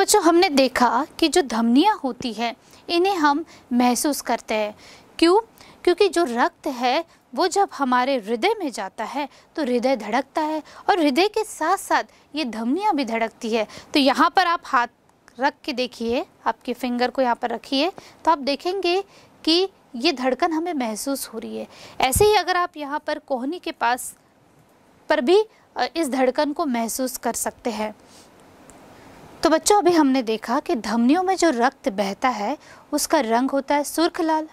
बच्चों हमने देखा कि जो धमनियाँ होती हैं इन्हें हम महसूस करते हैं क्यों क्योंकि जो रक्त है वो जब हमारे हृदय में जाता है तो हृदय धड़कता है और हृदय के साथ साथ ये धमनियाँ भी धड़कती है तो यहाँ पर आप हाथ रख के देखिए आपके फिंगर को यहाँ पर रखिए तो आप देखेंगे कि ये धड़कन हमें महसूस हो रही है ऐसे ही अगर आप यहाँ पर कोहनी के पास पर भी इस धड़कन को महसूस कर सकते हैं तो बच्चों अभी हमने देखा कि धमनियों में जो रक्त बहता है उसका रंग होता है सुर्ख लाल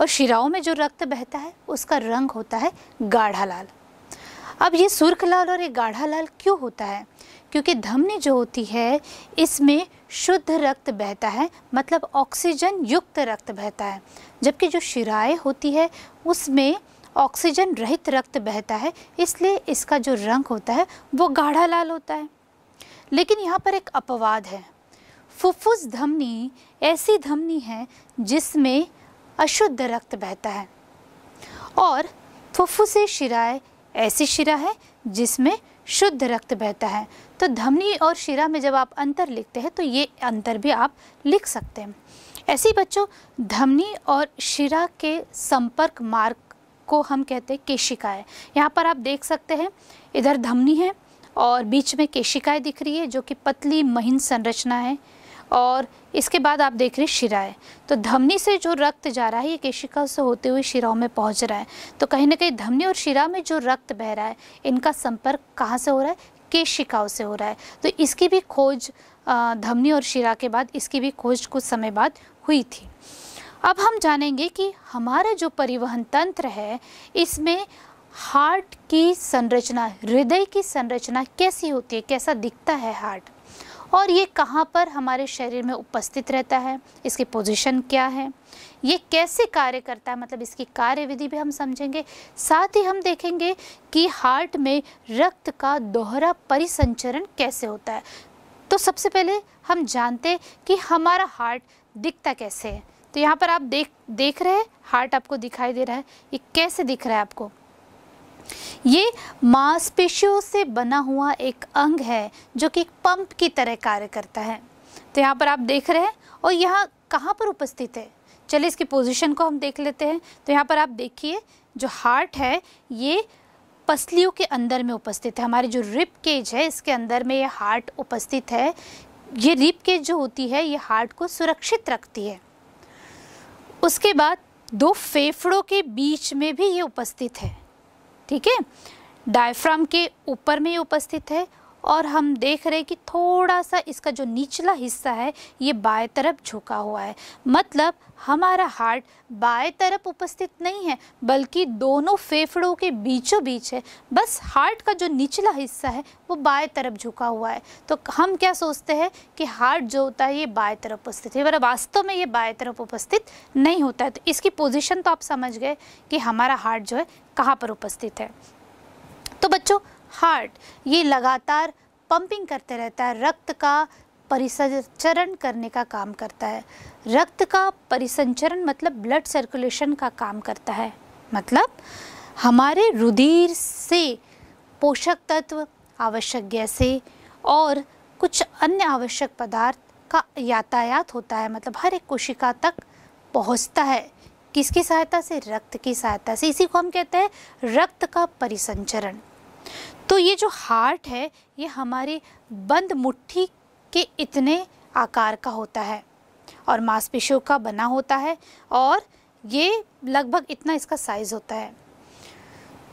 और शिराओं में जो रक्त बहता है उसका रंग होता है गाढ़ा लाल अब ये सुर्ख लाल और ये गाढ़ा लाल क्यों होता है क्योंकि धमनी जो होती है इसमें शुद्ध रक्त बहता है मतलब ऑक्सीजन युक्त रक्त बहता है जबकि जो शिराएँ होती है उसमें ऑक्सीजन रहित रक्त बहता है इसलिए इसका जो रंग होता है वो गाढ़ा लाल होता है लेकिन यहाँ पर एक अपवाद है फुफ्फुस धमनी ऐसी धमनी है जिसमें अशुद्ध रक्त बहता है और फुफ्फुस शिराए ऐसी शिरा है जिसमें शुद्ध रक्त बहता है तो धमनी और शिरा में जब आप अंतर लिखते हैं तो ये अंतर भी आप लिख सकते हैं ऐसे ही बच्चों धमनी और शिरा के संपर्क मार्ग को हम कहते हैं केशिकाएँ यहाँ पर आप देख सकते हैं इधर धमनी है और बीच में केशिकाएं दिख रही है जो कि पतली महीन संरचना है और इसके बाद आप देख रहे हैं शिराएँ तो धमनी से जो रक्त जा रहा है ये केशिका से होते हुए शिराओं में पहुंच रहा है तो कहीं ना कहीं धमनी और शिरा में जो रक्त बह रहा है इनका संपर्क कहाँ से हो रहा है केशिकाओं से हो रहा है तो इसकी भी खोज धमनी और शिरा के बाद इसकी भी खोज कुछ समय बाद हुई थी अब हम जानेंगे कि हमारा जो परिवहन तंत्र है इसमें हार्ट की संरचना हृदय की संरचना कैसी होती है कैसा दिखता है हार्ट और ये कहाँ पर हमारे शरीर में उपस्थित रहता है इसकी पोजीशन क्या है ये कैसे कार्य करता है मतलब इसकी कार्यविधि भी हम समझेंगे साथ ही हम देखेंगे कि हार्ट में रक्त का दोहरा परिसंचरण कैसे होता है तो सबसे पहले हम जानते कि हमारा हार्ट दिखता कैसे है तो यहाँ पर आप देख देख रहे हैं हार्ट आपको दिखाई दे रहा है ये कैसे दिख रहा है आपको ये मांसपेशियों से बना हुआ एक अंग है जो कि एक पंप की तरह कार्य करता है तो यहाँ पर आप देख रहे हैं और यहाँ कहाँ पर उपस्थित है चलिए इसकी पोजीशन को हम देख लेते हैं तो यहाँ पर आप देखिए जो हार्ट है ये पसलियों के अंदर में उपस्थित है हमारे जो रिप केज है इसके अंदर में ये हार्ट उपस्थित है ये रिप केज जो होती है ये हार्ट को सुरक्षित रखती है उसके बाद दो फेफड़ों के बीच में भी ये उपस्थित है ठीक है डायफ्राम के ऊपर में ही उपस्थित है और हम देख रहे हैं कि थोड़ा सा इसका जो निचला हिस्सा है ये बाएं तरफ झुका हुआ है मतलब हमारा हार्ट बाएं तरफ उपस्थित नहीं है बल्कि दोनों फेफड़ों के बीचों बीच है बस हार्ट का जो निचला हिस्सा है वो बाएं तरफ झुका हुआ है तो हम क्या सोचते हैं कि हार्ट जो होता है ये बाएं तरफ उपस्थित है मतलब वास्तव में ये बाएं तरफ उपस्थित नहीं होता है तो इसकी पोजिशन तो आप समझ गए कि हमारा हार्ट जो है कहाँ पर उपस्थित है हार्ट ये लगातार पंपिंग करते रहता है रक्त का परिसंचरण करने का काम करता है रक्त का परिसंचरण मतलब ब्लड सर्कुलेशन का काम करता है मतलब हमारे रुधिर से पोषक तत्व आवश्यक गैसे और कुछ अन्य आवश्यक पदार्थ का यातायात होता है मतलब हर एक कोशिका तक पहुंचता है किसकी सहायता से रक्त की सहायता से इसी को हम कहते हैं रक्त का परिसंचरण तो ये जो हार्ट है ये हमारे बंद मुट्ठी के इतने आकार का होता है और मांसपेशियों का बना होता है और ये लगभग इतना इसका साइज़ होता है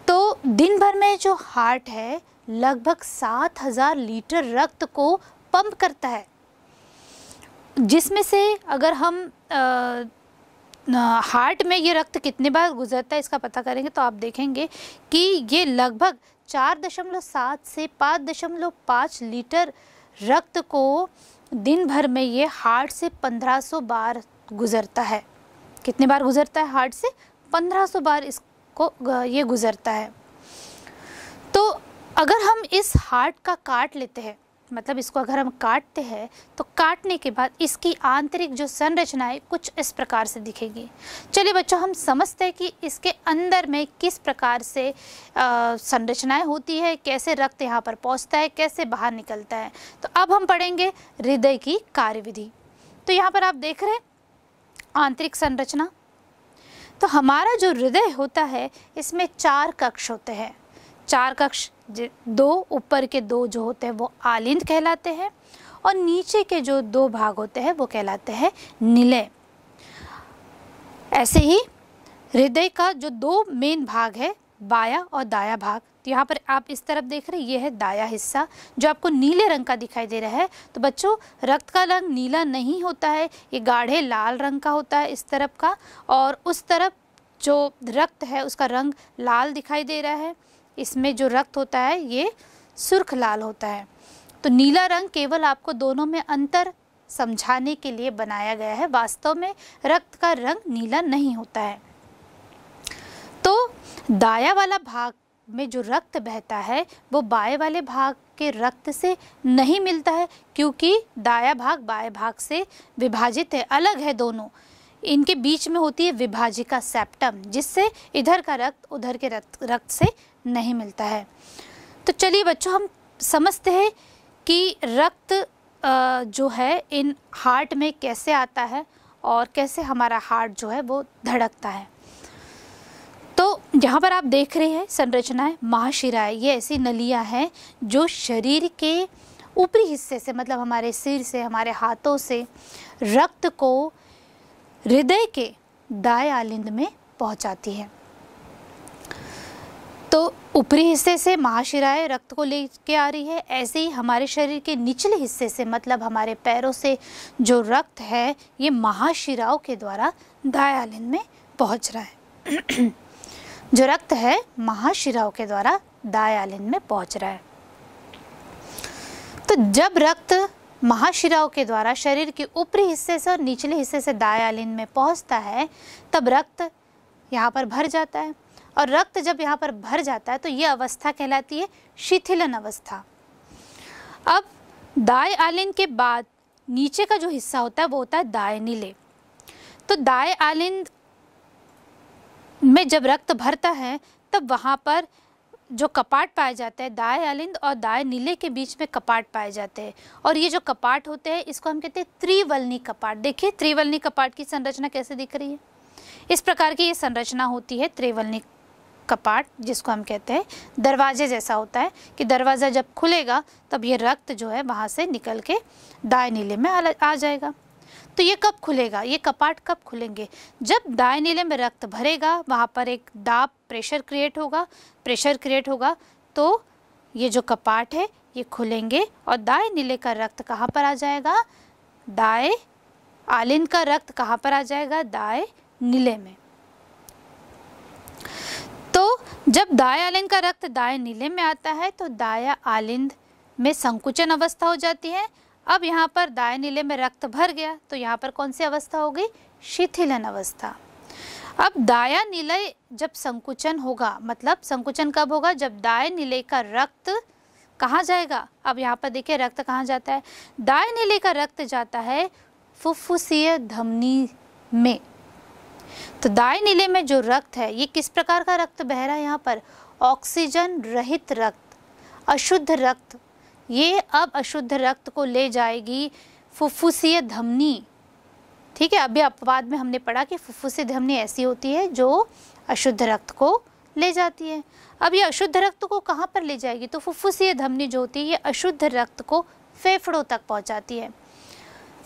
तो दिन भर में जो हार्ट है लगभग सात हज़ार लीटर रक्त को पंप करता है जिसमें से अगर हम आ, हार्ट में ये रक्त कितने बार गुजरता है इसका पता करेंगे तो आप देखेंगे कि ये लगभग चार दशमलव सात से पाँच दशमलव पाँच लीटर रक्त को दिन भर में ये हार्ट से पंद्रह सौ बार गुजरता है कितने बार गुजरता है हार्ट से पंद्रह सौ बार इसको ये गुजरता है तो अगर हम इस हार्ट का काट लेते हैं मतलब इसको अगर हम काटते हैं तो काटने के बाद इसकी आंतरिक जो संरचना है कुछ इस प्रकार से दिखेगी चलिए बच्चों हम समझते हैं कि इसके अंदर में किस प्रकार से संरचनाएं होती है कैसे रक्त यहाँ पर पहुँचता है कैसे बाहर निकलता है तो अब हम पढ़ेंगे हृदय की कार्यविधि तो यहाँ पर आप देख रहे हैं आंतरिक संरचना तो हमारा जो हृदय होता है इसमें चार कक्ष होते हैं चार कक्ष दो ऊपर के दो जो होते हैं वो आलिंद कहलाते हैं और नीचे के जो दो भाग होते हैं वो कहलाते हैं निलय ऐसे ही हृदय का जो दो मेन भाग है बाया और दाया भाग तो यहाँ पर आप इस तरफ देख रहे हैं ये है दाया हिस्सा जो आपको नीले रंग का दिखाई दे रहा है तो बच्चों रक्त का रंग नीला नहीं होता है ये गाढ़े लाल रंग का होता है इस तरफ का और उस तरफ जो रक्त है उसका रंग लाल दिखाई दे रहा है इसमें जो रक्त होता है ये सुर्ख लाल होता है तो नीला रंग केवल आपको दोनों में अंतर समझाने के लिए बनाया गया है वास्तव में रक्त का रंग नीला नहीं होता है तो दाया वाला भाग में जो रक्त बहता है वो बाएं वाले भाग के रक्त से नहीं मिलता है क्योंकि दाया भाग बाएं भाग से विभाजित है अलग है दोनों इनके बीच में होती है विभाजिका सेप्टम जिससे इधर का रक्त उधर के रक्त रक्त से नहीं मिलता है तो चलिए बच्चों हम समझते हैं कि रक्त जो है इन हार्ट में कैसे आता है और कैसे हमारा हार्ट जो है वो धड़कता है तो यहाँ पर आप देख रहे हैं संरचनाएं है, महाशिराएं ये ऐसी नलियाँ हैं जो शरीर के ऊपरी हिस्से से मतलब हमारे सिर से हमारे हाथों से रक्त को हृदय के दाए आलिंद में पहुँचाती है तो ऊपरी हिस्से से महाशिराएं रक्त को ले के आ रही है ऐसे ही हमारे शरीर के निचले हिस्से से मतलब हमारे पैरों से जो रक्त है ये महाशिराओं के द्वारा दायालिन में पहुंच रहा है जो रक्त है महाशिराओं के द्वारा दायालिन में पहुंच रहा है तो जब रक्त महाशिराओं के द्वारा शरीर के ऊपरी हिस्से से और निचले हिस्से से दायालिन में पहुंचता है तब रक्त यहाँ पर भर जाता है और रक्त जब यहाँ पर भर जाता है तो ये अवस्था कहलाती है शिथिलन अवस्था अब दाय आलिन के बाद नीचे का जो हिस्सा होता है वो होता है दाय नीले तो दाय आलिन में जब रक्त भरता है तब वहाँ पर जो कपाट पाए जाते हैं दाय आलिंद और दाय नीले के बीच में कपाट पाए जाते हैं और ये जो कपाट होते हैं इसको हम कहते हैं त्रिवलनी कपाट देखिए त्रिवलनी कपाट की संरचना कैसे दिख रही है इस प्रकार की ये संरचना होती है त्रिवलनी कपाट जिसको हम कहते हैं दरवाजे जैसा होता है कि दरवाज़ा जब खुलेगा तब ये रक्त जो है वहाँ से निकल के दाए नीले में आ जाएगा तो ये कब खुलेगा ये कपाट कब खुलेंगे जब दाए नीले में रक्त भरेगा वहाँ पर एक दाब प्रेशर क्रिएट होगा प्रेशर क्रिएट होगा तो ये जो कपाट है ये खुलेंगे और दाए नीले का रक्त कहाँ पर आ जाएगा दाए आलिन का रक्त कहाँ पर आ जाएगा दाए नीले में तो जब दाया आलिंद का रक्त दाया नीले में आता है तो दाया आलिंद में संकुचन अवस्था हो जाती है अब यहाँ पर दाया नीले में रक्त भर गया तो यहाँ पर कौन सी अवस्था होगी शिथिलन अवस्था अब दाया निलय जब संकुचन होगा मतलब संकुचन कब होगा जब दाया निलय का रक्त कहाँ जाएगा अब यहाँ पर देखिए रक्त कहाँ जाता है दाया नीले का रक्त जाता है फुफ्फुसीय धमनी में तो दाएं नीले में जो रक्त है ये किस प्रकार का रक्त बह रहा है यहाँ पर ऑक्सीजन रहित रक्त अशुद्ध रक्त ये अब अशुद्ध रक्त को ले जाएगी फुफ्फुसीय धमनी ठीक है अभी अपवाद में हमने पढ़ा कि फुफ्फुसीय धमनी ऐसी होती है जो अशुद्ध रक्त को ले जाती है अब ये अशुद्ध रक्त को कहाँ पर ले जाएगी तो फुफ्फुसीय धमनी जो होती है ये अशुद्ध रक्त को फेफड़ों तक पहुँचाती है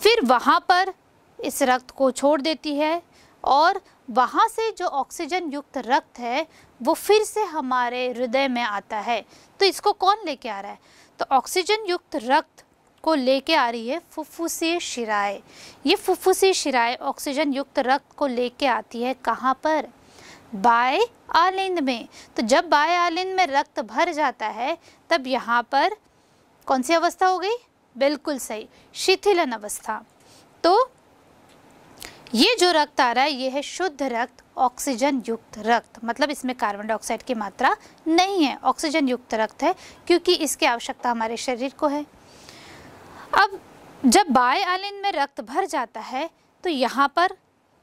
फिर वहाँ पर इस रक्त को छोड़ देती है और वहाँ से जो ऑक्सीजन युक्त रक्त है वो फिर से हमारे हृदय में आता है तो इसको कौन लेके आ रहा है तो ऑक्सीजन युक्त रक्त को लेके आ रही है फुफ्फुसी शिराए ये फुफ्फुसी शिराए ऑक्सीजन युक्त रक्त को लेके आती है कहाँ पर बाय आलिंद में तो जब बाय आलिंद में रक्त भर जाता है तब यहाँ पर कौन सी अवस्था हो गई बिल्कुल सही शिथिलन अवस्था तो ये जो रक्त आ रहा है ये है शुद्ध रक्त ऑक्सीजन युक्त रक्त मतलब इसमें कार्बन डाइऑक्साइड की मात्रा नहीं है ऑक्सीजन युक्त रक्त है क्योंकि इसकी आवश्यकता हमारे शरीर को है अब जब बाय आलिन में रक्त भर जाता है तो यहाँ पर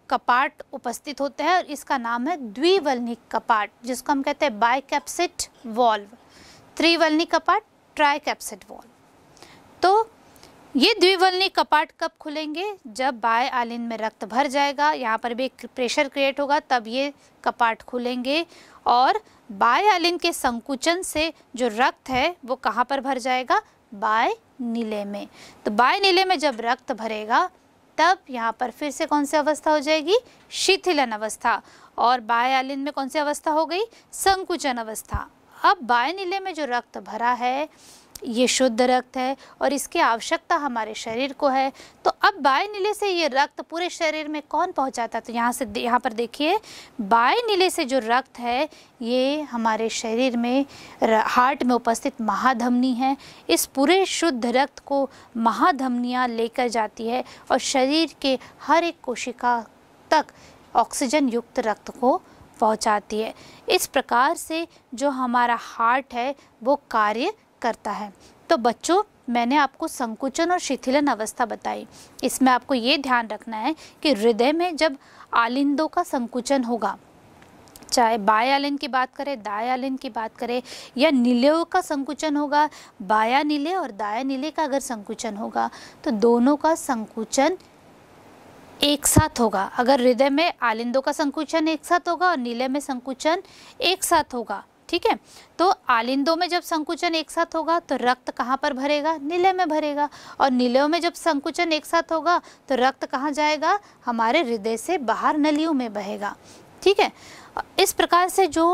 कपाट उपस्थित होते हैं और इसका नाम है द्विवलनिक कपाट जिसको हम कहते हैं बायकैप्सिट वॉल्व त्रिवलनिक कपाट ट्राइकैप्सिट वॉल्व तो ये द्विवलनी कपाट कब खुलेंगे जब बाय आलिन में रक्त भर जाएगा यहाँ पर भी प्रेशर क्रिएट होगा तब ये कपाट खुलेंगे और बाय आलिन के संकुचन से जो रक्त है वो कहाँ पर भर जाएगा बाय नीले में तो बाय नीले में जब रक्त भरेगा तब यहाँ पर फिर से कौन सी अवस्था हो जाएगी शिथिलन अवस्था और बाय आलिन में कौन सी अवस्था हो गई संकुचन अवस्था अब बाय नीले में जो रक्त भरा है ये शुद्ध रक्त है और इसकी आवश्यकता हमारे शरीर को है तो अब बाय नीले से ये रक्त पूरे शरीर में कौन पहुंचाता है तो यहाँ से यहाँ पर देखिए बाय नीले से जो रक्त है ये हमारे शरीर में हार्ट में उपस्थित महाधमनी है इस पूरे शुद्ध रक्त को महाधमनियाँ लेकर जाती है और शरीर के हर एक कोशिका तक ऑक्सीजन युक्त रक्त को पहुंचाती है इस प्रकार से जो हमारा हार्ट है वो कार्य करता है तो बच्चों मैंने आपको संकुचन और शिथिलन अवस्था बताई इसमें आपको ये ध्यान रखना है कि हृदय में जब आलिंदों का संकुचन होगा चाहे बाया आलिन की बात करें दाया आलिन की बात करें या नीलों का संकुचन होगा बाया नीले और दाया नीले का अगर संकुचन होगा तो दोनों का संकुचन एक साथ होगा अगर हृदय में आलिंदों का संकुचन एक साथ होगा और नीले में संकुचन एक साथ होगा ठीक है तो आलिंदों में जब संकुचन एक साथ होगा तो रक्त कहाँ पर भरेगा नीले में भरेगा और नीलों में जब संकुचन एक साथ होगा तो रक्त कहाँ जाएगा हमारे हृदय से बाहर नलियों में बहेगा ठीक है इस प्रकार से जो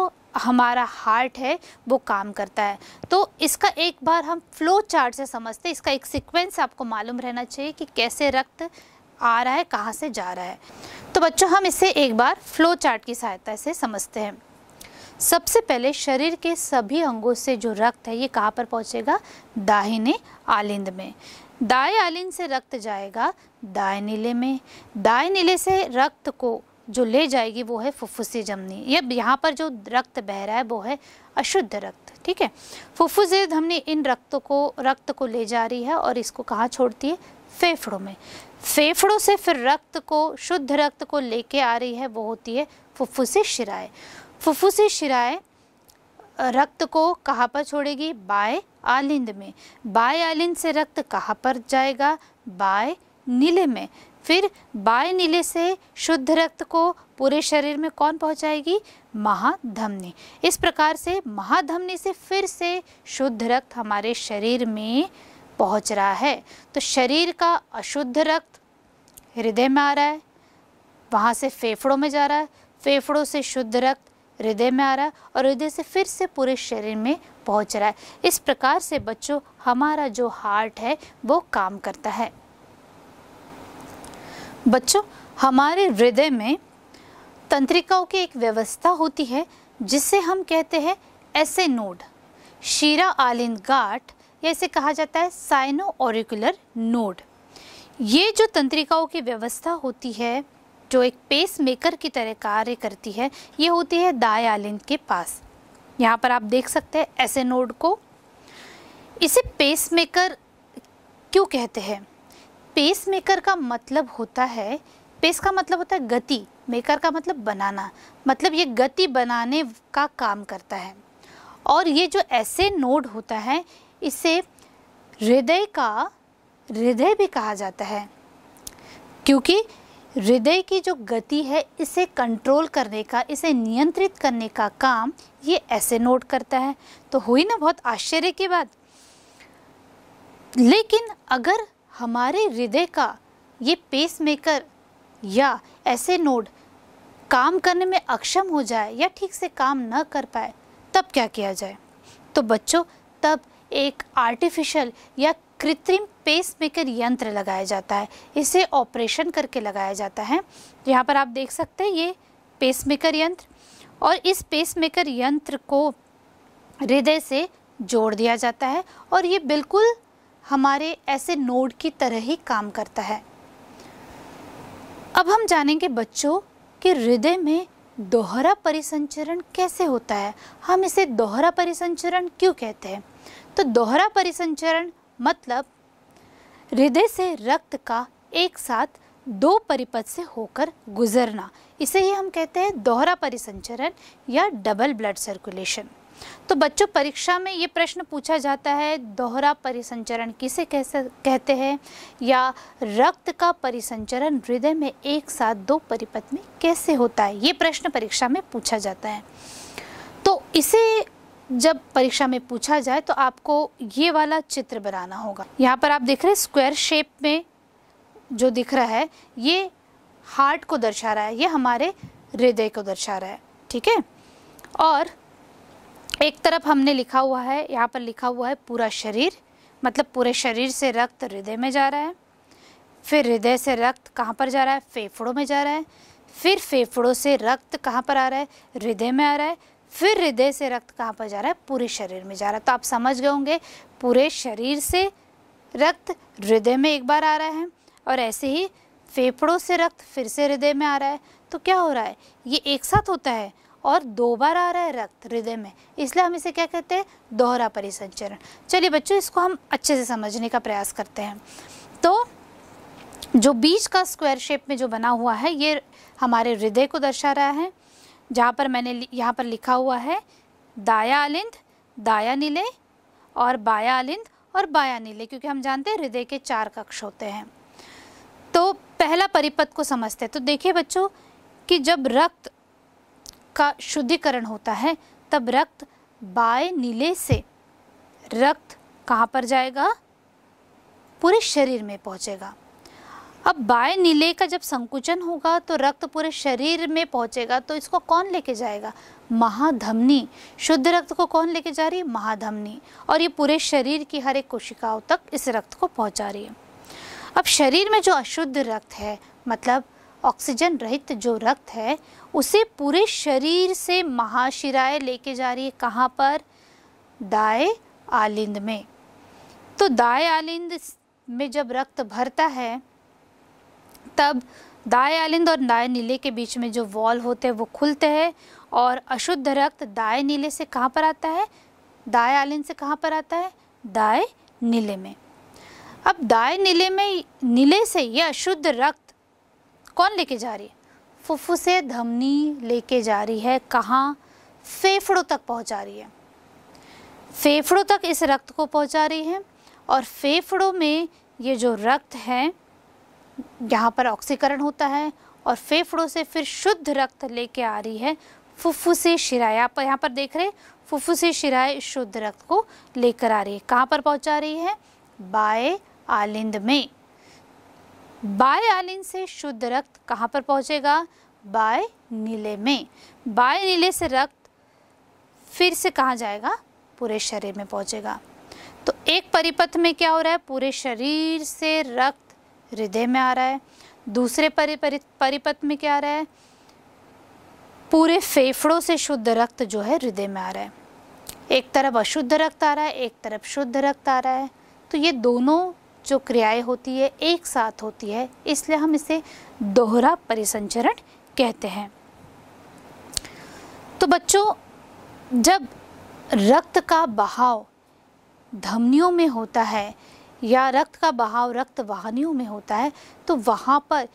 हमारा हार्ट है वो काम करता है तो इसका एक बार हम फ्लो चार्ट से समझते इसका एक सीक्वेंस आपको मालूम रहना चाहिए कि कैसे रक्त आ रहा है कहाँ से जा रहा है तो बच्चों हम इसे एक बार फ्लो चार्ट की सहायता से समझते हैं सबसे पहले शरीर के सभी अंगों से जो रक्त है ये कहाँ पर पहुँचेगा दाहिने आलिंद में दाएं आलिंद से रक्त जाएगा दाएं नीले में दाएं नीले से रक्त को जो ले जाएगी वो है फुफ्फुसी जमनी ये यहाँ पर जो रक्त बह रहा है वो है अशुद्ध रक्त ठीक है फुफ्फुसी धमनी इन रक्तों को रक्त को ले जा रही है और इसको कहाँ छोड़ती है फेफड़ों में फेफड़ों से फिर रक्त को शुद्ध रक्त को लेके आ रही है वो होती है फुफ्फुसी शिराए फुफ्फुसी शिराए रक्त को कहाँ पर छोड़ेगी बाय आलिंद में बाय आलिंद से रक्त कहाँ पर जाएगा बाय नीले में फिर बाय नीले से शुद्ध रक्त को पूरे शरीर में कौन पहुंचाएगी महाधमनी इस प्रकार से महाधमनी से फिर से शुद्ध रक्त हमारे शरीर में पहुंच रहा है तो शरीर का अशुद्ध रक्त हृदय में आ रहा है वहाँ से फेफड़ों में जा रहा है फेफड़ों से शुद्ध रक्त हृदय में आ रहा है और हृदय से फिर से पूरे शरीर में पहुंच रहा है इस प्रकार से बच्चों हमारा जो हार्ट है वो काम करता है बच्चों हमारे हृदय में तंत्रिकाओं की एक व्यवस्था होती है जिसे हम कहते हैं ऐसे नोड शीरा आलिन गाठ या इसे कहा जाता है साइनो ऑरिकुलर नोड ये जो तंत्रिकाओं की व्यवस्था होती है जो एक पेस मेकर की तरह कार्य करती है ये होती है दायालिन के पास यहाँ पर आप देख सकते हैं ऐसे नोड को इसे पेस मेकर क्यों कहते हैं पेस मेकर का मतलब होता है पेस का मतलब होता है गति मेकर का मतलब बनाना मतलब ये गति बनाने का काम करता है और ये जो ऐसे नोड होता है इसे हृदय का हृदय भी कहा जाता है क्योंकि हृदय की जो गति है इसे कंट्रोल करने का इसे नियंत्रित करने का काम ये ऐसे नोट करता है तो हुई ना बहुत आश्चर्य की बात लेकिन अगर हमारे हृदय का ये पेस मेकर या ऐसे नोड काम करने में अक्षम हो जाए या ठीक से काम न कर पाए तब क्या किया जाए तो बच्चों तब एक आर्टिफिशियल या कृत्रिम पेसमेकर यंत्र लगाया जाता है इसे ऑपरेशन करके लगाया जाता है यहाँ पर आप देख सकते हैं ये पेसमेकर यंत्र और इस पेसमेकर यंत्र को हृदय से जोड़ दिया जाता है और ये बिल्कुल हमारे ऐसे नोड की तरह ही काम करता है अब हम जानेंगे बच्चों कि हृदय में दोहरा परिसंचरण कैसे होता है हम इसे दोहरा परिसंचरण क्यों कहते हैं तो दोहरा परिसंचरण मतलब हृदय से रक्त का एक साथ दो परिपथ से होकर गुजरना इसे ही हम कहते हैं दोहरा परिसंचरण या डबल ब्लड सर्कुलेशन तो बच्चों परीक्षा में ये प्रश्न पूछा जाता है दोहरा परिसंचरण किसे कैसे कहते हैं या रक्त का परिसंचरण हृदय में एक साथ दो परिपथ में कैसे होता है ये प्रश्न परीक्षा में पूछा जाता है तो इसे जब परीक्षा में पूछा जाए तो आपको ये वाला चित्र बनाना होगा यहाँ पर आप देख रहे हैं स्क्वायर शेप में जो दिख रहा है ये हार्ट को दर्शा रहा है ये हमारे हृदय को दर्शा रहा है ठीक है और एक तरफ हमने लिखा हुआ है यहाँ पर लिखा हुआ है पूरा शरीर मतलब पूरे शरीर से रक्त हृदय में जा रहा है फिर हृदय से रक्त कहाँ पर जा रहा है फेफड़ों में जा रहा है फिर फेफड़ों से रक्त कहाँ पर आ रहा है हृदय में आ रहा है फिर हृदय से रक्त कहाँ पर जा रहा है पूरे शरीर में जा रहा है तो आप समझ गए होंगे पूरे शरीर से रक्त हृदय में एक बार आ रहा है और ऐसे ही फेफड़ों से रक्त फिर से हृदय में आ रहा है तो क्या हो रहा है ये एक साथ होता है और दो बार आ रहा है रक्त हृदय में इसलिए हम इसे क्या कहते हैं दोहरा परिसंचरण चलिए बच्चों इसको हम अच्छे से समझने का प्रयास करते हैं तो जो बीच का स्क्वायर शेप में जो बना हुआ है ये हमारे हृदय को दर्शा रहा है जहाँ पर मैंने यहाँ पर लिखा हुआ है दाया अलिंद दाया नीले और बाया अलिंद और बाया नीले क्योंकि हम जानते हैं हृदय के चार कक्ष होते हैं तो पहला परिपथ को समझते हैं तो देखिए बच्चों कि जब रक्त का शुद्धिकरण होता है तब रक्त बाय नीले से रक्त कहाँ पर जाएगा पूरे शरीर में पहुँचेगा अब बाएं नीले का जब संकुचन होगा तो रक्त पूरे शरीर में पहुंचेगा तो इसको कौन लेके जाएगा महाधमनी शुद्ध रक्त को कौन लेके जा रही है महाधमनी और ये पूरे शरीर की हर एक कोशिकाओं तक इस रक्त को पहुंचा रही है अब शरीर में जो अशुद्ध रक्त है मतलब ऑक्सीजन रहित जो रक्त है उसे पूरे शरीर से महाशिराए लेके जा रही है कहाँ पर दाए आलिंद में तो दाए आलिंद में जब रक्त भरता है तब दाए आलिंद और दाए नीले के बीच में जो वॉल होते हैं वो खुलते हैं और अशुद्ध रक्त दाएँ नीले से कहाँ पर आता है दाए आलिंद से कहाँ पर आता है दाए नीले में अब दाए नीले में नीले से ये अशुद्ध रक्त कौन लेके जा रही है फुफ्फुसे धमनी लेके जा रही है कहाँ फेफड़ों तक पहुँचा रही है फेफड़ों तक इस रक्त को पहुँचा रही है और फेफड़ों में ये जो रक्त है यहाँ पर ऑक्सीकरण होता है और फेफड़ों से फिर शुद्ध रक्त लेके आ रही है फुफ्फुसे शिराए आप यहाँ पर देख रहे फुफ्फुसे शिराए शुद्ध रक्त को लेकर आ रही है कहाँ पर पहुँचा रही है बाय आलिंद में बाय आलिंद से शुद्ध रक्त कहाँ पर पहुँचेगा बाय नीले में बाय नीले से रक्त फिर से कहाँ जाएगा पूरे शरीर में पहुँचेगा तो एक परिपथ में क्या हो रहा है पूरे शरीर से रक्त हृदय में आ रहा है दूसरे परिपथ में क्या आ रहा है पूरे फेफड़ों से शुद्ध रक्त जो है हृदय में आ रहा है एक तरफ अशुद्ध रक्त आ रहा है एक तरफ शुद्ध रक्त आ रहा है तो ये दोनों जो क्रियाएं होती है एक साथ होती है इसलिए हम इसे दोहरा परिसंचरण कहते हैं तो बच्चों जब रक्त का बहाव धमनियों में होता है या रक्त का बहाव रक्त वाहनियों में होता है तो वहाँ पर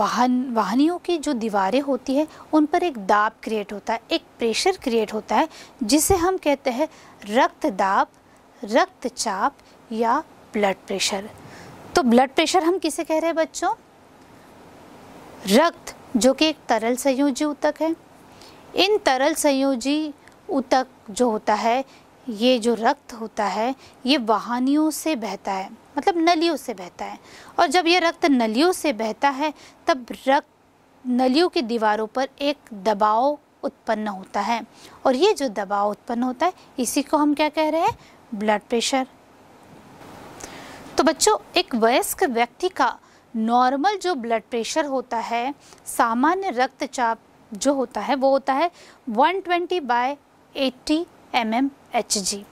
वाहन वाहनियों की जो दीवारें होती है उन पर एक दाब क्रिएट होता है एक प्रेशर क्रिएट होता है जिसे हम कहते हैं रक्त दाब रक्तचाप या ब्लड प्रेशर तो ब्लड प्रेशर हम किसे कह रहे हैं बच्चों रक्त जो कि एक तरल संयोजी उतक है इन तरल संयोजी उतक जो होता है ये जो रक्त होता है ये वाहनियों से बहता है मतलब नलियों से बहता है और जब ये रक्त नलियों से बहता है तब रक्त नलियों की दीवारों पर एक दबाव उत्पन्न होता है और ये जो दबाव उत्पन्न होता है इसी को हम क्या कह रहे हैं ब्लड प्रेशर तो बच्चों एक वयस्क व्यक्ति का नॉर्मल जो ब्लड प्रेशर होता है सामान्य रक्तचाप जो होता है वो होता है 120 twenty by eighty M H G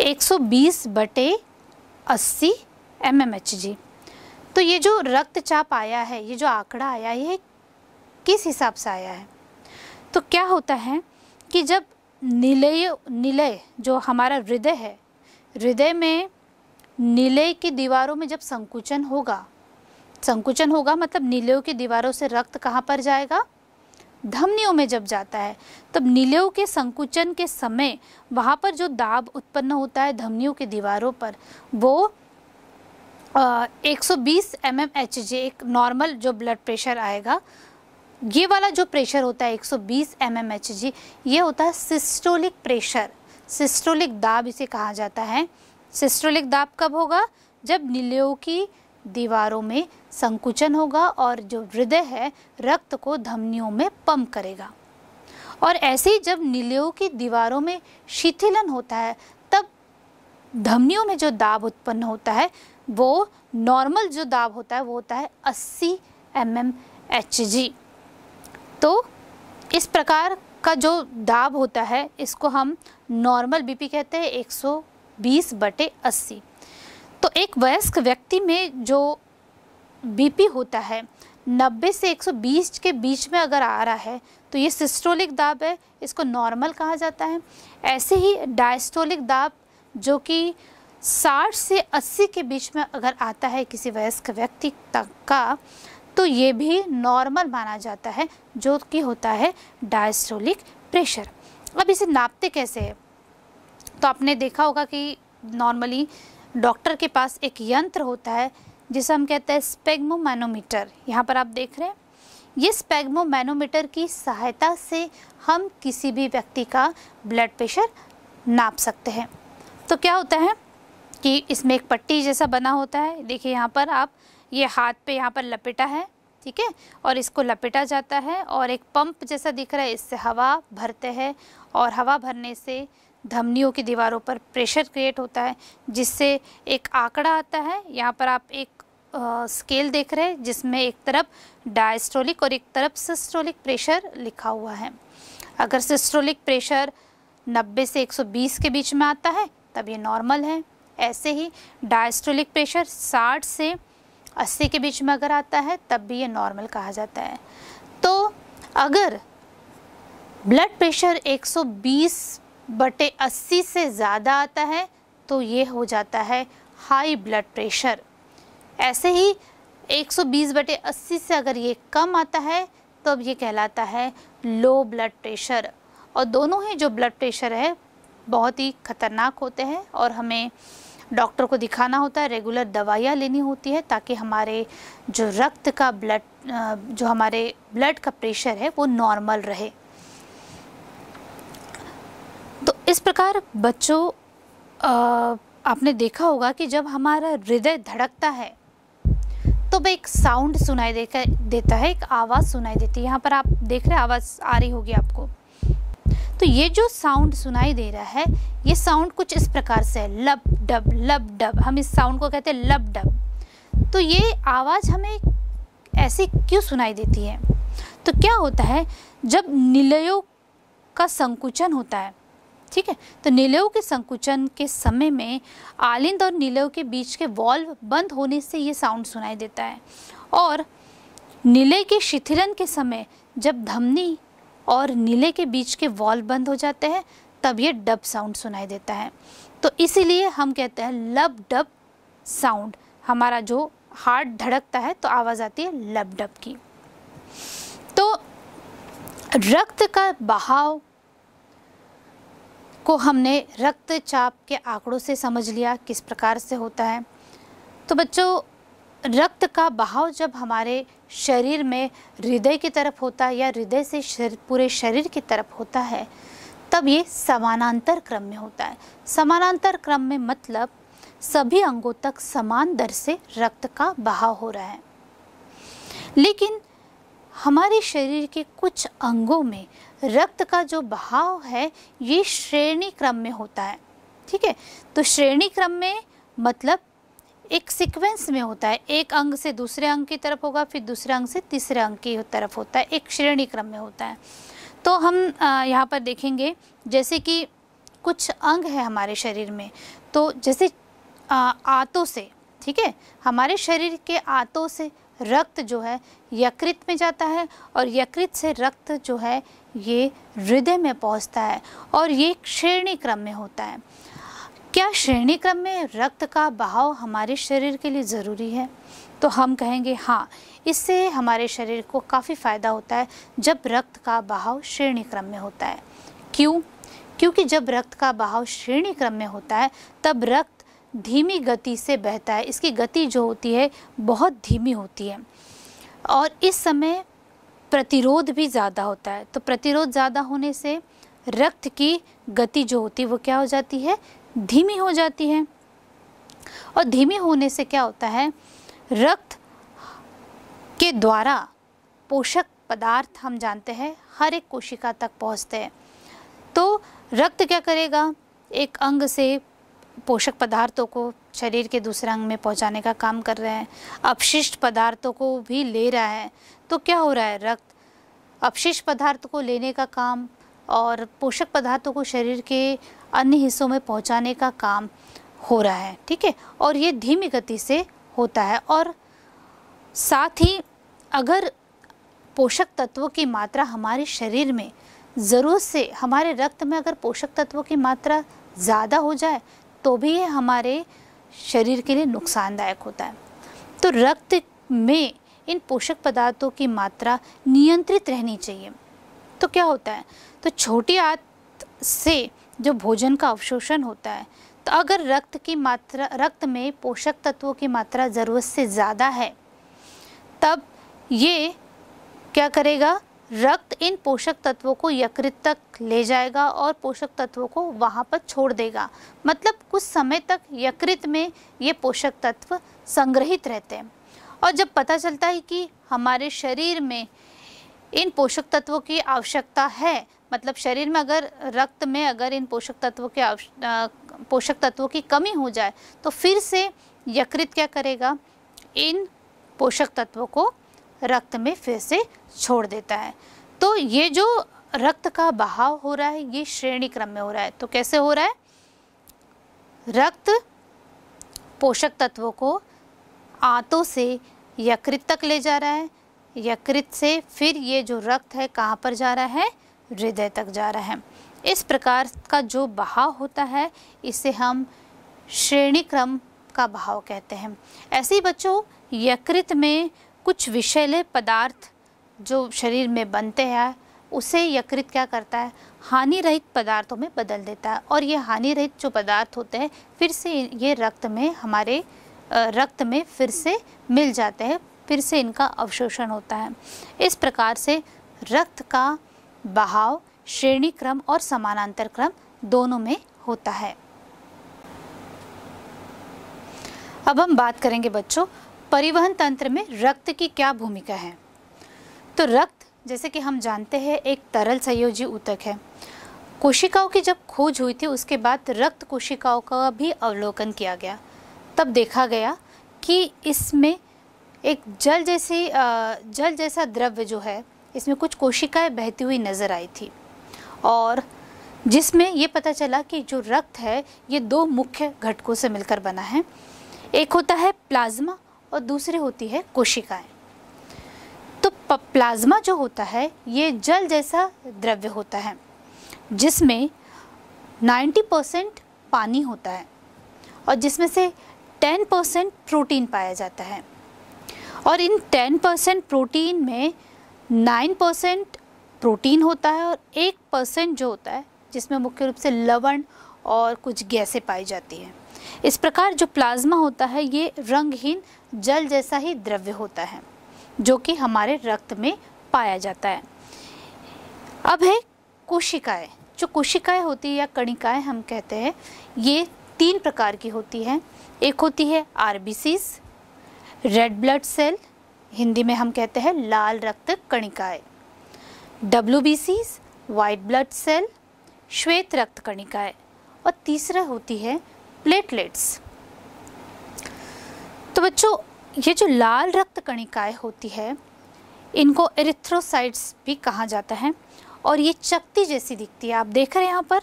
एक सौ बीस बटे अस्सी एम एम एच जी तो ये जो रक्तचाप आया है ये जो आंकड़ा आया है ये किस हिसाब से आया है तो क्या होता है कि जब निलय निलय जो हमारा हृदय है हृदय में निलय की दीवारों में जब संकुचन होगा संकुचन होगा मतलब निलयों की दीवारों से रक्त कहाँ पर जाएगा धमनियों में जब जाता है तब नीलव के संकुचन के समय वहाँ पर जो दाब उत्पन्न होता है धमनियों की दीवारों पर वो एक सौ एम एम एच एक नॉर्मल जो ब्लड प्रेशर आएगा ये वाला जो प्रेशर होता है 120 एम एम एच जी ये होता है सिस्टोलिक प्रेशर सिस्टोलिक दाब इसे कहा जाता है सिस्टोलिक दाब कब होगा जब निलयों की दीवारों में संकुचन होगा और जो हृदय है रक्त को धमनियों में पंप करेगा और ऐसे ही जब नीलियों की दीवारों में शिथिलन होता है तब धमनियों में जो दाब उत्पन्न होता है वो नॉर्मल जो दाब होता है वो होता है 80 एम एम एच जी तो इस प्रकार का जो दाब होता है इसको हम नॉर्मल बीपी कहते हैं 120 बटे 80 तो एक वयस्क व्यक्ति में जो बीपी होता है 90 से 120 के बीच में अगर आ रहा है तो ये सिस्टोलिक दाब है इसको नॉर्मल कहा जाता है ऐसे ही डायस्टोलिक दाब जो कि 60 से 80 के बीच में अगर आता है किसी वयस्क व्यक्ति तक का तो ये भी नॉर्मल माना जाता है जो कि होता है डायस्टोलिक प्रेशर अब इसे नापते कैसे है तो आपने देखा होगा कि नॉर्मली डॉक्टर के पास एक यंत्र होता है जिसे हम कहते हैं मैनोमीटर यहाँ पर आप देख रहे हैं ये मैनोमीटर की सहायता से हम किसी भी व्यक्ति का ब्लड प्रेशर नाप सकते हैं तो क्या होता है कि इसमें एक पट्टी जैसा बना होता है देखिए यहाँ पर आप ये हाथ पे यहाँ पर लपेटा है ठीक है और इसको लपेटा जाता है और एक पंप जैसा दिख रहा है इससे हवा भरते हैं और हवा भरने से धमनियों की दीवारों पर प्रेशर क्रिएट होता है जिससे एक आंकड़ा आता है यहाँ पर आप एक आ, स्केल देख रहे हैं जिसमें एक तरफ डायस्ट्रोलिक और एक तरफ सिस्ट्रोलिक प्रेशर लिखा हुआ है अगर सिस्ट्रोलिक प्रेशर 90 से 120 के बीच में आता है तब ये नॉर्मल है ऐसे ही डायस्ट्रोलिक प्रेशर 60 से 80 के बीच में अगर आता है तब भी ये नॉर्मल कहा जाता है तो अगर ब्लड प्रेशर 120 बटे अस्सी से ज़्यादा आता है तो ये हो जाता है हाई ब्लड प्रेशर ऐसे ही 120 बटे 80 से अगर ये कम आता है तो अब ये कहलाता है लो ब्लड प्रेशर और दोनों ही जो ब्लड प्रेशर है बहुत ही ख़तरनाक होते हैं और हमें डॉक्टर को दिखाना होता है रेगुलर दवाइयाँ लेनी होती है ताकि हमारे जो रक्त का ब्लड जो हमारे ब्लड का प्रेशर है वो नॉर्मल रहे इस प्रकार बच्चों आपने देखा होगा कि जब हमारा हृदय धड़कता है तो वह एक साउंड सुनाई देकर देता है एक आवाज़ सुनाई देती है यहाँ पर आप देख रहे आवाज़ आ रही होगी आपको तो ये जो साउंड सुनाई दे रहा है ये साउंड कुछ इस प्रकार से है लब डब लब डब हम इस साउंड को कहते हैं लब डब तो ये आवाज़ हमें ऐसे क्यों सुनाई देती है तो क्या होता है जब निलयों का संकुचन होता है ठीक है तो नीलेव के संकुचन के समय में आलिंद और नीलेव के बीच के वॉल्व बंद होने से ये साउंड सुनाई देता है और नीले के शिथिलन के समय जब धमनी और नीले के बीच के वॉल्व बंद हो जाते हैं तब ये डब साउंड सुनाई देता है तो इसीलिए हम कहते हैं लब डब साउंड हमारा जो हार्ट धड़कता है तो आवाज़ आती है लब डब की तो रक्त का बहाव को हमने रक्तचाप के आंकड़ों से समझ लिया किस प्रकार से होता है तो बच्चों रक्त का बहाव जब हमारे शरीर में हृदय की तरफ होता है या हृदय से शर, पूरे शरीर की तरफ होता है तब ये समानांतर क्रम में होता है समानांतर क्रम में मतलब सभी अंगों तक समान दर से रक्त का बहाव हो रहा है लेकिन हमारे शरीर के कुछ अंगों में रक्त का जो बहाव है ये श्रेणी क्रम में होता है ठीक है तो श्रेणी क्रम में मतलब एक सीक्वेंस में होता है एक अंग से दूसरे अंग की तरफ होगा फिर दूसरे अंग से तीसरे अंग की तरफ होता है एक श्रेणी क्रम में होता है तो हम यहाँ पर देखेंगे जैसे कि कुछ अंग है हमारे शरीर में तो जैसे आतों से ठीक है हमारे शरीर के आतों से रक्त जो है यकृत में जाता है और यकृत से रक्त जो है ये हृदय में पहुंचता है और ये श्रेणी क्रम में होता है क्या श्रेणी क्रम में रक्त का बहाव हमारे शरीर के लिए ज़रूरी है तो हम कहेंगे हाँ इससे हमारे शरीर को काफ़ी फ़ायदा होता है जब रक्त का बहाव श्रेणी क्रम में होता है क्यों क्योंकि जब रक्त का बहाव श्रेणी क्रम में होता है तब रक्त धीमी गति से बहता है इसकी गति जो होती है बहुत धीमी होती है और इस समय प्रतिरोध भी ज़्यादा होता है तो प्रतिरोध ज़्यादा होने से रक्त की गति जो होती है वो क्या हो जाती है धीमी हो जाती है और धीमी होने से क्या होता है रक्त के द्वारा पोषक पदार्थ हम जानते हैं हर एक कोशिका तक पहुंचते हैं तो रक्त क्या करेगा एक अंग से पोषक पदार्थों को शरीर के दूसरे अंग में पहुंचाने का काम कर रहे हैं अपशिष्ट पदार्थों को भी ले रहा है तो क्या हो रहा है रक्त अपशिष्ट पदार्थ को लेने का काम और पोषक पदार्थों को शरीर के अन्य हिस्सों में पहुंचाने का काम हो रहा है ठीक है और ये धीमी गति से होता है और साथ ही अगर पोषक तत्वों की मात्रा हमारे शरीर में ज़रूरत से हमारे रक्त में अगर पोषक तत्वों की मात्रा ज़्यादा हो जाए तो भी ये हमारे शरीर के लिए नुकसानदायक होता है तो रक्त में इन पोषक पदार्थों की मात्रा नियंत्रित रहनी चाहिए तो क्या होता है तो छोटी आंत से जो भोजन का अवशोषण होता है तो अगर रक्त की मात्रा रक्त में पोषक तत्वों की मात्रा ज़रूरत से ज़्यादा है तब ये क्या करेगा रक्त इन पोषक तत्वों को यकृत तक ले जाएगा और पोषक तत्वों को वहाँ पर छोड़ देगा मतलब कुछ समय तक यकृत में ये पोषक तत्व संग्रहित रहते हैं और जब पता चलता है कि हमारे शरीर में इन पोषक तत्वों की आवश्यकता है मतलब शरीर में अगर रक्त में अगर इन पोषक तत्वों के पोषक तत्वों की कमी हो जाए तो फिर से यकृत क्या करेगा इन पोषक तत्वों को रक्त में फिर से छोड़ देता है तो ये जो रक्त का बहाव हो रहा है ये श्रेणी क्रम में हो रहा है तो कैसे हो रहा है रक्त पोषक तत्वों को आंतों से यकृत तक ले जा रहा है यकृत से फिर ये जो रक्त है कहाँ पर जा रहा है हृदय तक जा रहा है इस प्रकार का जो बहाव होता है इसे हम श्रेणी क्रम का बहाव कहते हैं ऐसे ही बच्चों यकृत में कुछ विषैले पदार्थ जो शरीर में बनते हैं उसे यकृत क्या करता है हानि रहित पदार्थों में बदल देता है और ये हानि रहित जो पदार्थ होते हैं फिर से ये रक्त में हमारे रक्त में फिर से मिल जाते हैं फिर से इनका अवशोषण होता है इस प्रकार से रक्त का बहाव श्रेणी क्रम और समानांतर क्रम दोनों में होता है अब हम बात करेंगे बच्चों परिवहन तंत्र में रक्त की क्या भूमिका है तो रक्त जैसे कि हम जानते हैं एक तरल संयोजी ऊतक है कोशिकाओं की जब खोज हुई थी उसके बाद रक्त कोशिकाओं का भी अवलोकन किया गया तब देखा गया कि इसमें एक जल जैसी जल जैसा द्रव्य जो है इसमें कुछ कोशिकाएं बहती हुई नज़र आई थी और जिसमें ये पता चला कि जो रक्त है ये दो मुख्य घटकों से मिलकर बना है एक होता है प्लाज्मा और दूसरी होती है कोशिकाएं तो प्लाज्मा जो होता है ये जल जैसा द्रव्य होता है जिसमें 90 परसेंट पानी होता है और जिसमें से 10 परसेंट प्रोटीन पाया जाता है और इन 10 परसेंट प्रोटीन में 9 परसेंट प्रोटीन होता है और एक परसेंट जो होता है जिसमें मुख्य रूप से लवण और कुछ गैसें पाई जाती हैं इस प्रकार जो प्लाज्मा होता है ये रंगहीन जल जैसा ही द्रव्य होता है जो कि हमारे रक्त में पाया जाता है अब है कोशिकाएं जो कोशिकाएं होती है या कणिकाएं हम कहते हैं ये तीन प्रकार की होती है एक होती है R red blood cell Hindi में हम कहते हैं लाल रक्त कणिकाएं डब्ल्यू वाइट ब्लड सेल श्वेत रक्त कणिकाएं और तीसरा होती है प्लेटलेट्स तो बच्चों ये जो लाल रक्त कणिकाएँ होती है इनको एरिथ्रोसाइट्स भी कहा जाता है और ये चक्ति जैसी दिखती है आप देख रहे हैं यहाँ पर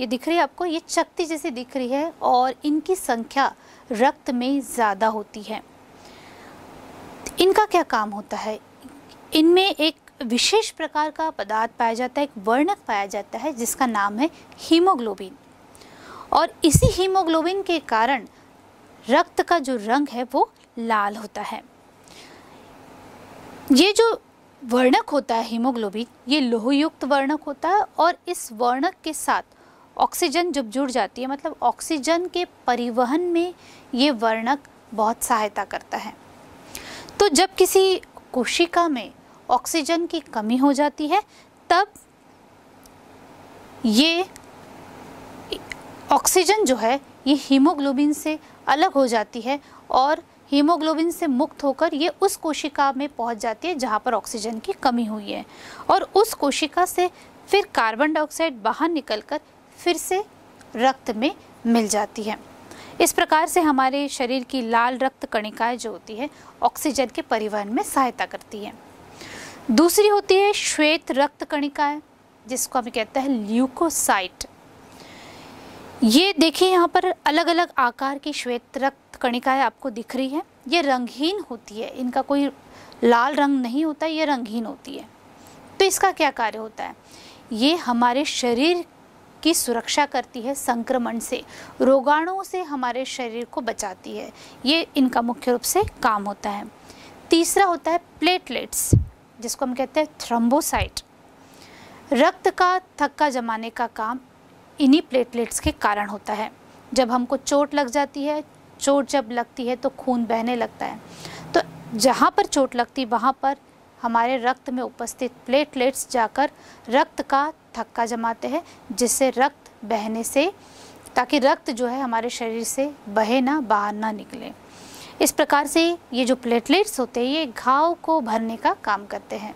ये दिख रही है आपको ये चक्ति जैसी दिख रही है और इनकी संख्या रक्त में ज़्यादा होती है इनका क्या काम होता है इनमें एक विशेष प्रकार का पदार्थ पाया जाता है एक वर्णक पाया जाता है जिसका नाम है हीमोग्लोबिन और इसी हीमोग्लोबिन के कारण रक्त का जो रंग है वो लाल होता है ये जो वर्णक होता है हीमोग्लोबिन ये लोहयुक्त वर्णक होता है और इस वर्णक के साथ ऑक्सीजन जब जुड़ जाती है मतलब ऑक्सीजन के परिवहन में ये वर्णक बहुत सहायता करता है तो जब किसी कोशिका में ऑक्सीजन की कमी हो जाती है तब ये ऑक्सीजन जो है ये हीमोग्लोबिन से अलग हो जाती है और हीमोग्लोबिन से मुक्त होकर ये उस कोशिका में पहुंच जाती है जहाँ पर ऑक्सीजन की कमी हुई है और उस कोशिका से फिर कार्बन डाइऑक्साइड बाहर निकलकर फिर से रक्त में मिल जाती है इस प्रकार से हमारे शरीर की लाल रक्त कणिकाएं जो होती है ऑक्सीजन के परिवहन में सहायता करती है दूसरी होती है श्वेत रक्त कणिकाएं जिसको हमें कहते हैं ल्यूकोसाइट ये देखिए यहाँ पर अलग अलग आकार की श्वेत रक्त कणिकाएँ आपको दिख रही है ये रंगहीन होती है इनका कोई लाल रंग नहीं होता ये रंगहीन होती है तो इसका क्या कार्य होता है ये हमारे शरीर की सुरक्षा करती है संक्रमण से रोगाणुओं से हमारे शरीर को बचाती है ये इनका मुख्य रूप से काम होता है तीसरा होता है प्लेटलेट्स जिसको हम कहते हैं थ्रम्बोसाइट रक्त का थक्का जमाने का काम इन्हीं प्लेटलेट्स के कारण होता है जब हमको चोट लग जाती है चोट जब लगती है तो खून बहने लगता है तो जहाँ पर चोट लगती वहाँ पर हमारे रक्त में उपस्थित प्लेटलेट्स जाकर रक्त का थक्का जमाते हैं जिससे रक्त बहने से ताकि रक्त जो है हमारे शरीर से बहे ना बाहर ना निकले इस प्रकार से ये जो प्लेटलेट्स होते हैं ये घाव को भरने का काम करते हैं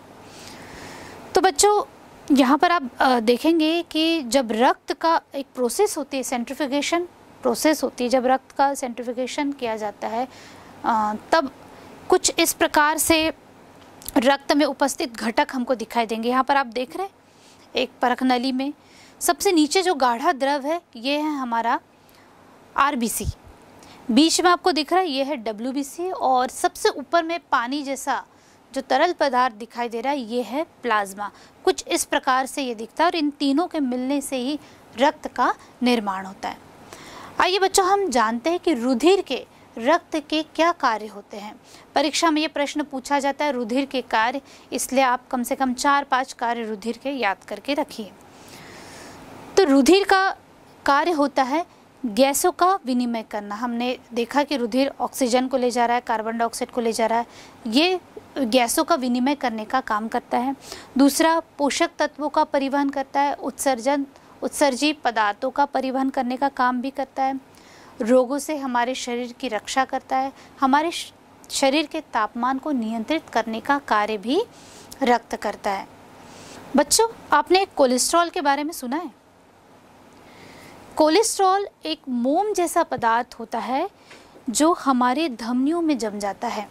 तो बच्चों यहाँ पर आप देखेंगे कि जब रक्त का एक प्रोसेस होती है सेंट्रिफिकेशन प्रोसेस होती है जब रक्त का सेंट्रिफिकेशन किया जाता है तब कुछ इस प्रकार से रक्त में उपस्थित घटक हमको दिखाई देंगे यहाँ पर आप देख रहे हैं एक परख नली में सबसे नीचे जो गाढ़ा द्रव है ये है हमारा आर बीच में आपको दिख रहा है ये है डब्ल्यू और सबसे ऊपर में पानी जैसा जो तरल पदार्थ दिखाई दे रहा है ये है प्लाज्मा कुछ इस प्रकार से ये दिखता है और इन तीनों के मिलने से ही रक्त का निर्माण होता है आइए बच्चों हम जानते हैं कि रुधिर के रक्त के क्या कार्य होते हैं परीक्षा में ये प्रश्न पूछा जाता है रुधिर के कार्य इसलिए आप कम से कम चार पांच कार्य रुधिर के याद करके रखिए तो रुधिर का कार्य होता है गैसों का विनिमय करना हमने देखा कि रुधिर ऑक्सीजन को ले जा रहा है कार्बन डाइऑक्साइड को ले जा रहा है ये गैसों का विनिमय करने का काम करता है दूसरा पोषक तत्वों का परिवहन करता है उत्सर्जन उत्सर्जी पदार्थों का परिवहन करने का काम भी करता है रोगों से हमारे शरीर की रक्षा करता है हमारे शरीर के तापमान को नियंत्रित करने का कार्य भी रक्त करता है बच्चों आपने कोलेस्ट्रॉल के बारे में सुना है कोलेस्ट्रॉल एक मोम जैसा पदार्थ होता है जो हमारे धमनियों में जम जाता है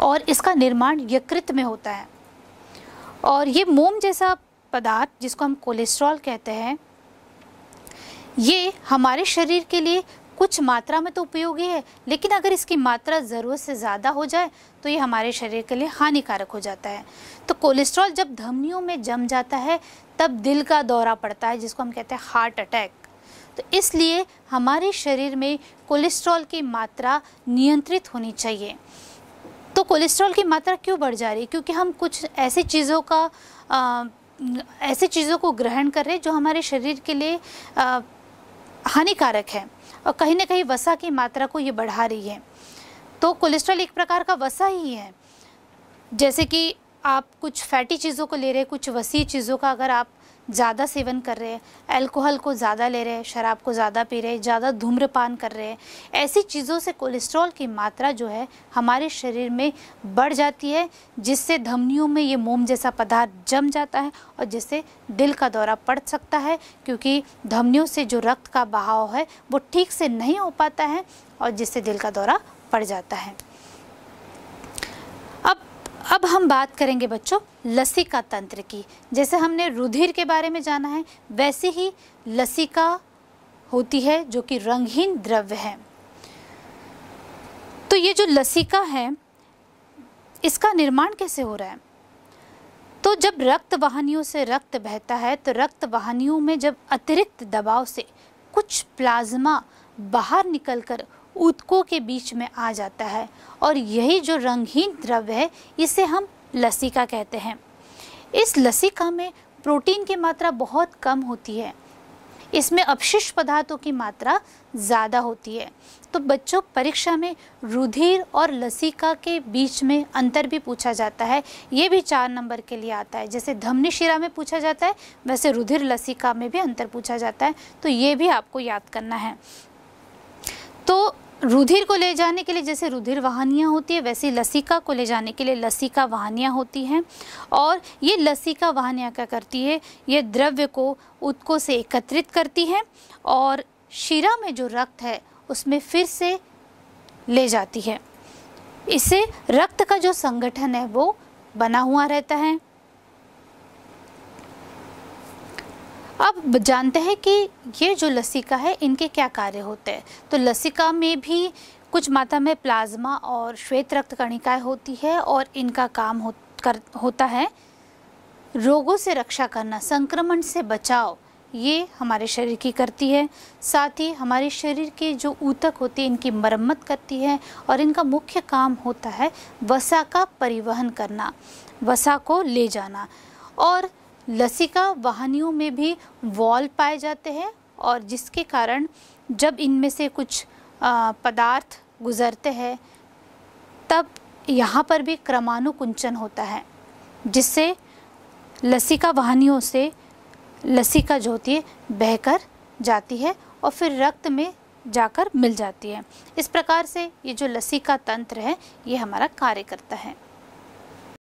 और इसका निर्माण यकृत में होता है और ये मोम जैसा पदार्थ जिसको हम कोलेस्ट्रॉल कहते हैं ये हमारे शरीर के लिए कुछ मात्रा में तो उपयोगी है लेकिन अगर इसकी मात्रा ज़रूरत से ज़्यादा हो जाए तो ये हमारे शरीर के लिए हानिकारक हो जाता है तो कोलेस्ट्रॉल जब धमनियों में जम जाता है तब दिल का दौरा पड़ता है जिसको हम कहते हैं हार्ट अटैक तो इसलिए हमारे शरीर में कोलेस्ट्रॉल की मात्रा नियंत्रित होनी चाहिए तो कोलेस्ट्रॉल की मात्रा क्यों बढ़ जा रही है क्योंकि हम कुछ ऐसी चीज़ों का ऐसी चीज़ों को ग्रहण कर रहे हैं जो हमारे शरीर के लिए हानिकारक है और कहीं ना कहीं वसा की मात्रा को ये बढ़ा रही है तो कोलेस्ट्रॉल एक प्रकार का वसा ही है जैसे कि आप कुछ फैटी चीज़ों को ले रहे हैं कुछ वसी चीज़ों का अगर आप ज़्यादा सेवन कर रहे हैं अल्कोहल को ज़्यादा ले रहे हैं शराब को ज़्यादा पी रहे हैं ज़्यादा धूम्रपान कर रहे हैं ऐसी चीज़ों से कोलेस्ट्रॉल की मात्रा जो है हमारे शरीर में बढ़ जाती है जिससे धमनियों में ये मोम जैसा पदार्थ जम जाता है और जिससे दिल का दौरा पड़ सकता है क्योंकि धमनियों से जो रक्त का बहाव है वो ठीक से नहीं हो पाता है और जिससे दिल का दौरा पड़ जाता है अब हम बात करेंगे बच्चों लसिका तंत्र की जैसे हमने रुधिर के बारे में जाना है वैसे ही लसिका होती है जो कि रंगहीन द्रव्य है तो ये जो लसिका है इसका निर्माण कैसे हो रहा है तो जब रक्त वाहनियों से रक्त बहता है तो रक्त वाहनियों में जब अतिरिक्त दबाव से कुछ प्लाज्मा बाहर निकलकर उतकों के बीच में आ जाता है और यही जो रंगहीन द्रव्य है इसे हम लसिका कहते हैं इस लसिका में प्रोटीन की मात्रा बहुत कम होती है इसमें अपशिष्ट पदार्थों की मात्रा ज़्यादा होती है तो बच्चों परीक्षा में रुधिर और लसिका के बीच में अंतर भी पूछा जाता है ये भी चार नंबर के लिए आता है जैसे धमनी शिरा में पूछा जाता है वैसे रुधिर लसिका में भी अंतर पूछा जाता है तो ये भी आपको याद करना है तो रुधिर को ले जाने के लिए जैसे रुधिर वाहनियाँ होती है वैसे लसिका को ले जाने के लिए लसिका वाहनियाँ होती हैं और ये लसिका वाहनियाँ क्या करती है ये द्रव्य को उत्को से एकत्रित करती है और शिरा में जो रक्त है उसमें फिर से ले जाती है इससे रक्त का जो संगठन है वो बना हुआ रहता है अब जानते हैं कि ये जो लसिका है इनके क्या कार्य होते हैं तो लसिका में भी कुछ मात्रा में प्लाज्मा और श्वेत रक्त कणिकाएँ होती है और इनका काम हो कर होता है रोगों से रक्षा करना संक्रमण से बचाव ये हमारे शरीर की करती है साथ ही हमारे शरीर के जो ऊतक होते हैं इनकी मरम्मत करती है और इनका मुख्य काम होता है वसा का परिवहन करना वसा को ले जाना और लसिका वाहनियों में भी वॉल पाए जाते हैं और जिसके कारण जब इनमें से कुछ पदार्थ गुजरते हैं तब यहाँ पर भी क्रमानुकुंचन होता है जिससे लसिका वाहनियों से लसिका जो होती है बहकर जाती है और फिर रक्त में जाकर मिल जाती है इस प्रकार से ये जो लसिका तंत्र है ये हमारा कार्य करता है